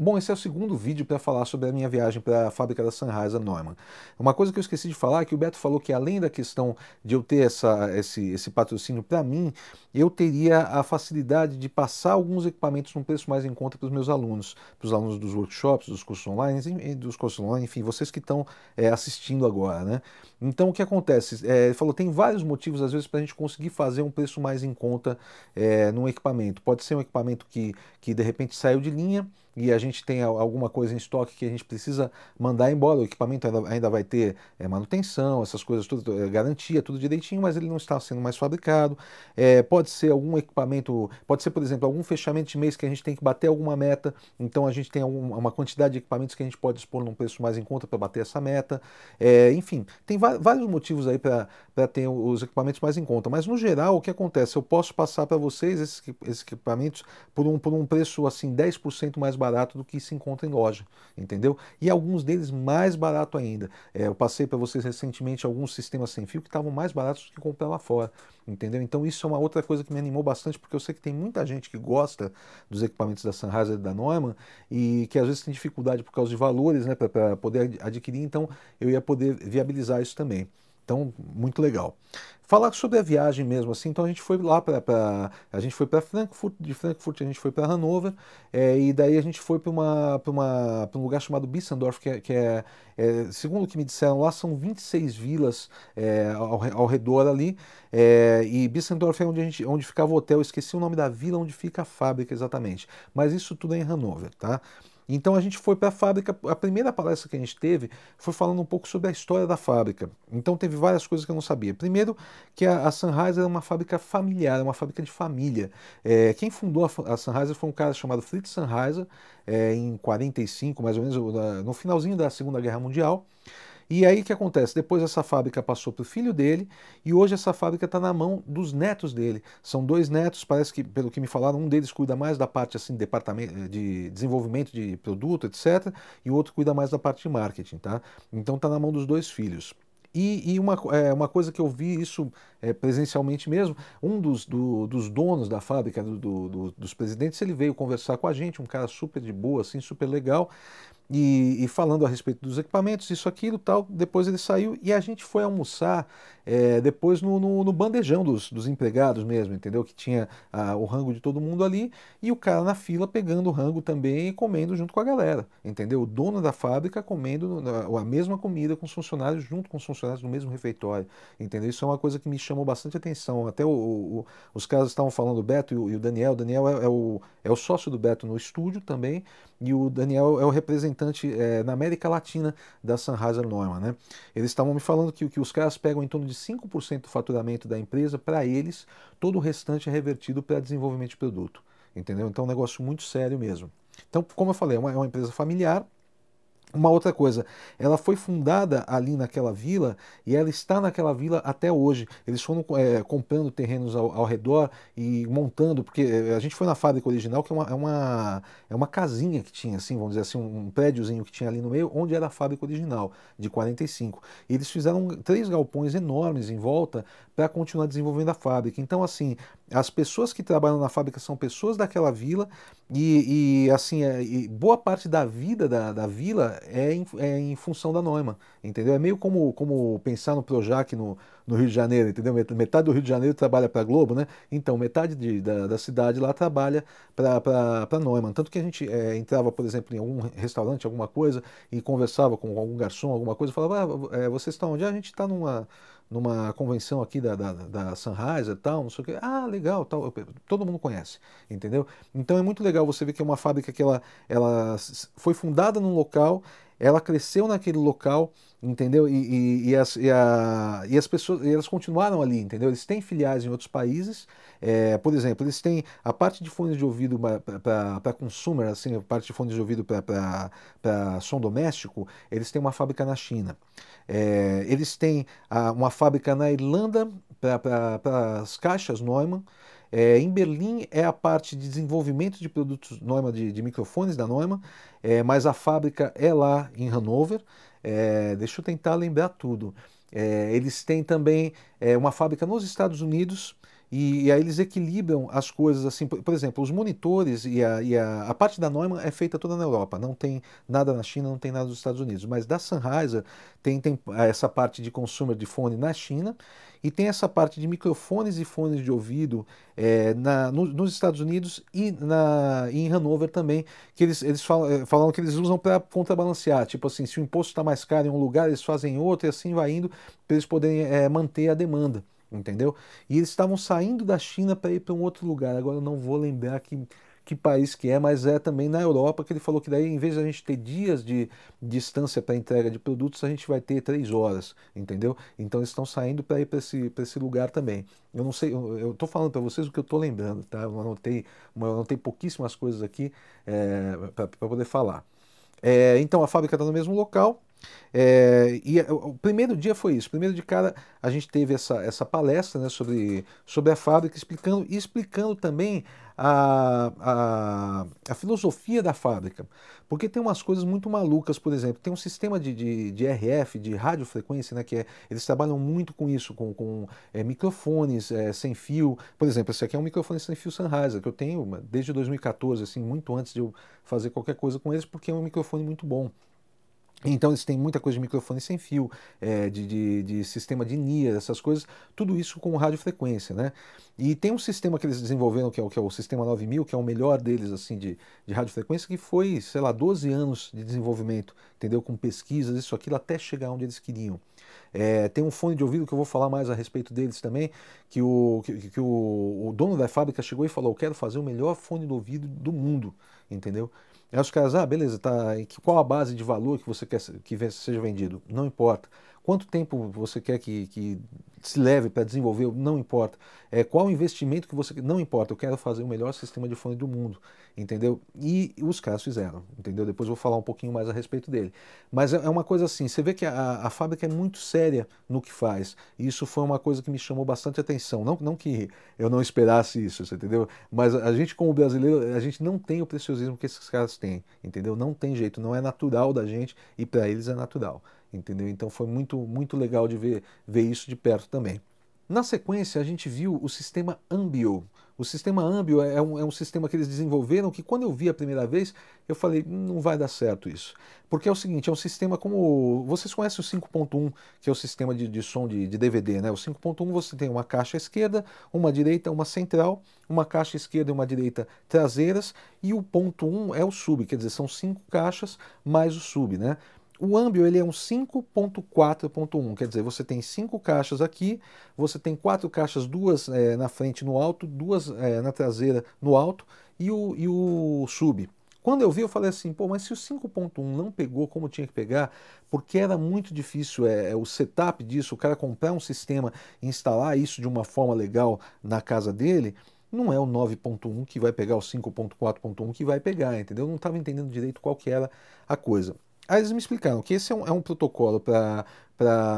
Bom, esse é o segundo vídeo para falar sobre a minha viagem para a fábrica da Sennheiser Neumann. Uma coisa que eu esqueci de falar é que o Beto falou que além da questão de eu ter essa, esse, esse patrocínio para mim, eu teria a facilidade de passar alguns equipamentos num preço mais em conta para os meus alunos, para os alunos dos workshops, dos cursos online, dos cursos online, enfim, vocês que estão é, assistindo agora, né? Então o que acontece? É, ele falou tem vários motivos às vezes para a gente conseguir fazer um preço mais em conta é, num equipamento. Pode ser um equipamento que, que de repente saiu de linha e a gente tem alguma coisa em estoque que a gente precisa mandar embora, o equipamento ainda, ainda vai ter é, manutenção, essas coisas, tudo, é, eh, garantia, tudo direitinho, mas ele não está sendo mais fabricado. É, pode ser algum equipamento, pode ser, por exemplo, algum fechamento de mês que a gente tem que bater alguma meta, então a gente tem algum, uma quantidade de equipamentos que a gente pode expor num preço mais em conta para bater essa meta. enfim, tem vários motivos aí para ter os equipamentos mais em conta, mas no geral o que acontece? Eu posso passar para vocês esses, esses equipamentos por um, por um preço assim 10% mais barato barato do que se encontra em loja, entendeu? E alguns deles mais barato ainda. É, eu passei para vocês recentemente alguns sistemas sem fio que estavam mais baratos do que comprar lá fora, entendeu? Então isso é uma outra coisa que me animou bastante, porque eu sei que tem muita gente que gosta dos equipamentos da Sennheiser e da Norman e que às vezes tem dificuldade por causa de valores, né, para poder adquirir, então eu ia poder viabilizar isso também. Então, muito legal. Falar sobre a viagem mesmo, assim, então a gente foi lá para. A gente foi para Frankfurt, de Frankfurt a gente foi para Hanover, é, e daí a gente foi para uma, uma, um lugar chamado Bissendorf, que, é, que é, é, Segundo o que me disseram lá, são 26 vilas é, ao, ao, redor ali, é, e Bissendorf é onde, a gente, onde ficava o hotel, esqueci o nome da vila onde fica a fábrica exatamente, mas isso tudo é em Hanover, tá? Então a gente foi para a fábrica. A primeira palestra que a gente teve foi falando um pouco sobre a história da fábrica. Então teve várias coisas que eu não sabia. Primeiro, que a, a Sunrise era é uma fábrica familiar, é uma fábrica de família. É, quem fundou a, a Sunrise foi um cara chamado Fritz Sunrise, é, em 45, mais ou menos, no finalzinho da Segunda Guerra Mundial. E aí o que acontece? Depois essa fábrica passou para o filho dele e hoje essa fábrica está na mão dos netos dele. São dois netos, parece que, pelo que me falaram, um deles cuida mais da parte assim, departamento de desenvolvimento de produto, etc., e o outro cuida mais da parte de marketing, tá? Então está na mão dos dois filhos. E, e, uma, é, uma coisa que eu vi isso é, presencialmente mesmo, um dos, do, dos donos da fábrica, do, do, dos presidentes, ele veio conversar com a gente, um cara super de boa, assim, super legal, e, e, falando a respeito dos equipamentos, isso, aquilo, tal. Depois ele saiu e a gente foi almoçar é, depois no, no, no bandejão dos, dos, empregados mesmo, entendeu? Que tinha a, ah, o rango de todo mundo ali e o cara na fila pegando o rango também e comendo junto com a galera, entendeu? O dono da fábrica comendo a mesma comida com os funcionários, junto com os funcionários no mesmo refeitório, entendeu? Isso é uma coisa que me chamou bastante atenção. Até o, o, os caras estavam falando, o Beto e o, e o Daniel, o Daniel é, é, o, é o sócio do Beto no estúdio também e o Daniel é o representante representante é, na América Latina da Sennheiser Norman. Né? Eles estavam me falando que, que os caras pegam em torno de 5% do faturamento da empresa para eles, todo o restante é revertido para desenvolvimento de produto. Entendeu? Então é um negócio muito sério mesmo. Então, como eu falei, é uma, é uma empresa familiar, uma outra coisa, ela foi fundada ali naquela vila e ela está naquela vila até hoje. Eles foram é, comprando terrenos ao, ao, redor e montando, porque é, a gente foi na fábrica original, que é uma, é uma, é uma casinha que tinha, assim, vamos dizer assim, um, prédiozinho que tinha ali no meio, onde era a fábrica original, de 45. E eles fizeram três galpões enormes em volta para continuar desenvolvendo a fábrica. Então, assim, as pessoas que trabalham na fábrica são pessoas daquela vila e, e assim, é, e boa parte da vida da, da vila é em, é em função da Neumann, entendeu? É meio como, como pensar no Projac no, no Rio de Janeiro, entendeu? Metade do Rio de Janeiro trabalha para a Globo, né? Então, metade de, da, da, cidade lá trabalha para a Neumann. Tanto que a gente é, entrava, por exemplo, em algum restaurante, alguma coisa, e conversava com algum garçom, alguma coisa, falava, ah, é, vocês estão onde? Ah, a gente está numa numa convenção aqui da, da, da Sunrise e tal, não sei o que. Ah, legal, tal. todo mundo conhece, entendeu? Então é muito legal você ver que é uma fábrica que ela, ela foi fundada num local ela cresceu naquele local, entendeu? E, e, e as, e, a, e, as pessoas elas continuaram ali, entendeu? Eles têm filiais em outros países, é, por exemplo, eles têm a parte de fones de ouvido para consumer, assim, a parte de fones de ouvido para som doméstico, eles têm uma fábrica na China. É, eles têm a, ah, uma fábrica na Irlanda para as caixas Neumann. É, em Berlim é a parte de desenvolvimento de produtos Neumann, de, de microfones da Neumann, é, mas a fábrica é lá em Hanover. É, deixa eu tentar lembrar tudo. É, eles têm também é, uma fábrica nos Estados Unidos e, e, aí eles equilibram as coisas assim. Por, por exemplo, os monitores e, a, e a, a, parte da Neumann é feita toda na Europa. Não tem nada na China, não tem nada nos Estados Unidos. Mas da Sennheiser tem, tem eh, essa parte de consumer de fone na China e tem essa parte de microfones e fones de ouvido é, na, no, nos Estados Unidos e, na, e em Hanover também, que eles, eles falam, eh, falam que eles usam para contrabalancear. Tipo assim, se o imposto está mais caro em um lugar, eles fazem outro e assim vai indo para eles poderem é, manter a demanda entendeu? E eles estavam saindo da China para ir para um outro lugar. Agora eu não vou lembrar que, que país que é, mas é também na Europa que ele falou que daí, em vez de a gente ter dias de distância para entrega de produtos, a gente vai ter três horas, entendeu? Então eles estão saindo para ir para esse, esse lugar também. Eu não sei, eu estou falando para vocês o que eu estou lembrando, tá? Eu anotei, eu anotei pouquíssimas coisas aqui é, eh, para poder falar. É, então a fábrica está no mesmo local, é, e é, o primeiro dia foi isso. Primeiro de cara, a gente teve essa, essa palestra né, sobre, sobre a fábrica, explicando e explicando também a, a, a, filosofia da fábrica. Porque tem umas coisas muito malucas, por exemplo, tem um sistema de, de, de RF, de radiofrequência, né, que é, eles trabalham muito com isso, com, com é, microfones é, sem fio. Por exemplo, esse aqui é um microfone sem fio Sennheiser, que eu tenho desde 2014, assim, muito antes de eu fazer qualquer coisa com eles, porque é um microfone muito bom. Então eles têm muita coisa de microfone sem fio, é, de, de, de, sistema de NIA, essas coisas, tudo isso com radiofrequência, né? E tem um sistema que eles desenvolveram, que é o, que é o Sistema 9000, que é o melhor deles, assim, de, de radiofrequência, que foi, sei lá, 12 anos de desenvolvimento, entendeu? Com pesquisas, isso, aquilo, até chegar onde eles queriam. É, tem um fone de ouvido que eu vou falar mais a respeito deles também, que o, que, que o, o dono da fábrica chegou e falou, eu quero fazer o melhor fone de ouvido do mundo, entendeu? Aí os caras, ah, beleza, tá, qual a base de valor que você quer que seja vendido? Não importa. Quanto tempo você quer que, que se leve para desenvolver? Não importa. É, qual investimento que você Não importa, eu quero fazer o melhor sistema de fone do mundo, entendeu? E os caras fizeram, entendeu? Depois eu vou falar um pouquinho mais a respeito dele. Mas é, é uma coisa assim, você vê que a, a fábrica é muito séria no que faz. E isso foi uma coisa que me chamou bastante atenção. Não, não que eu não esperasse isso, entendeu? Mas a gente, como brasileiro, a gente não tem o preciosismo que esses caras têm, entendeu? Não tem jeito, não é natural da gente e para eles é natural entendeu? Então foi muito, muito legal de ver, ver isso de perto também. Na sequência, a gente viu o sistema Ambio. O sistema Ambio é, é um, é um, sistema que eles desenvolveram que, quando eu vi a primeira vez, eu falei: não vai dar certo isso. Porque é o seguinte: é um sistema como. Vocês conhecem o 5.1, que é o sistema de, de som de, de, DVD, né? O 5.1 você tem uma caixa esquerda, uma direita, uma central, uma caixa esquerda e uma direita traseiras, e o ponto 1 é o sub, quer dizer, são cinco caixas mais o sub, né? o Ambio ele é um 5.4.1, quer dizer, você tem cinco caixas aqui, você tem quatro caixas, duas é, na frente no alto, duas é, na traseira no alto e o, e o sub. Quando eu vi, eu falei assim, pô, mas se o 5.1 não pegou como tinha que pegar, porque era muito difícil é, o setup disso, o cara comprar um sistema e instalar isso de uma forma legal na casa dele, não é o 9.1 que vai pegar, o 5.4.1 que vai pegar, entendeu? Eu não estava entendendo direito qual que era a coisa. Aí ah, eles me explicaram que esse é um, é um protocolo para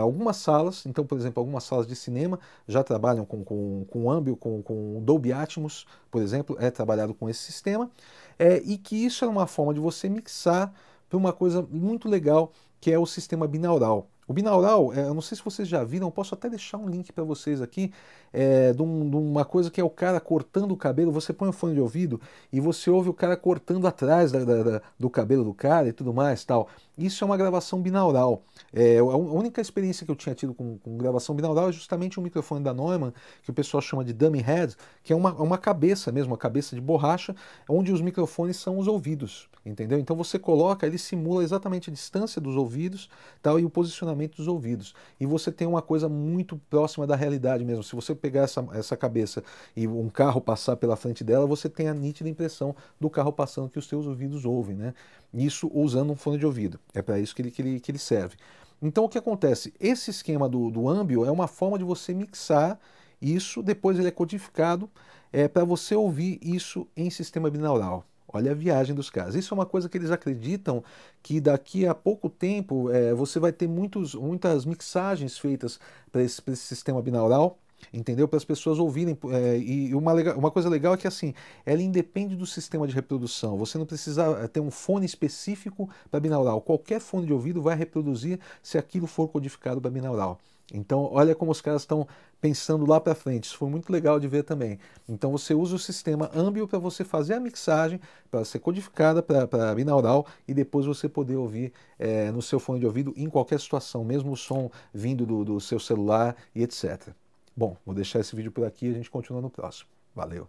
algumas salas, então, por exemplo, algumas salas de cinema já trabalham com, com, com Ambio, com, com Dolby Atmos, por exemplo, é trabalhado com esse sistema, é, e que isso é uma forma de você mixar para uma coisa muito legal, que é o sistema binaural. O binaural, é, eu não sei se vocês já viram, posso até deixar um link para vocês aqui, é, de, um, de, uma coisa que é o cara cortando o cabelo. Você põe o um fone de ouvido e você ouve o cara cortando atrás da, da, da, do cabelo do cara e tudo mais tal. Isso é uma gravação binaural. É, é a única experiência que eu tinha tido com, com gravação binaural é justamente um microfone da Neumann, que o pessoal chama de dummy head, que é uma, é uma cabeça mesmo, uma cabeça de borracha, onde os microfones são os ouvidos, entendeu? Então você coloca, ele simula exatamente a distância dos ouvidos tal, e o posicionamento dos ouvidos. E você tem uma coisa muito próxima da realidade mesmo. Se você pegar essa, essa cabeça e um carro passar pela frente dela, você tem a nítida impressão do carro passando que os seus ouvidos ouvem, né? Isso usando um fone de ouvido. É para isso que ele, que, ele, que ele serve. Então o que acontece? Esse esquema do, do Ambio é uma forma de você mixar isso, depois ele é codificado é, para você ouvir isso em sistema binaural. Olha a viagem dos caras. Isso é uma coisa que eles acreditam que daqui a pouco tempo é, você vai ter muitos, muitas mixagens feitas para esse, esse, sistema binaural entendeu? Para as pessoas ouvirem. É, e uma, uma coisa legal é que assim, ela independe do sistema de reprodução. Você não precisa eh, ter um fone específico para binaural. Qualquer fone de ouvido vai reproduzir se aquilo for codificado para binaural. Então, olha como os caras estão pensando lá para frente. Isso foi muito legal de ver também. Então, você usa o sistema Ambio para você fazer a mixagem, para ser codificada para binaural e depois você poder ouvir é, no seu fone de ouvido em qualquer situação, mesmo o som vindo do, do seu celular e etc. Bom, vou deixar esse vídeo por aqui e a gente continua no próximo. Valeu!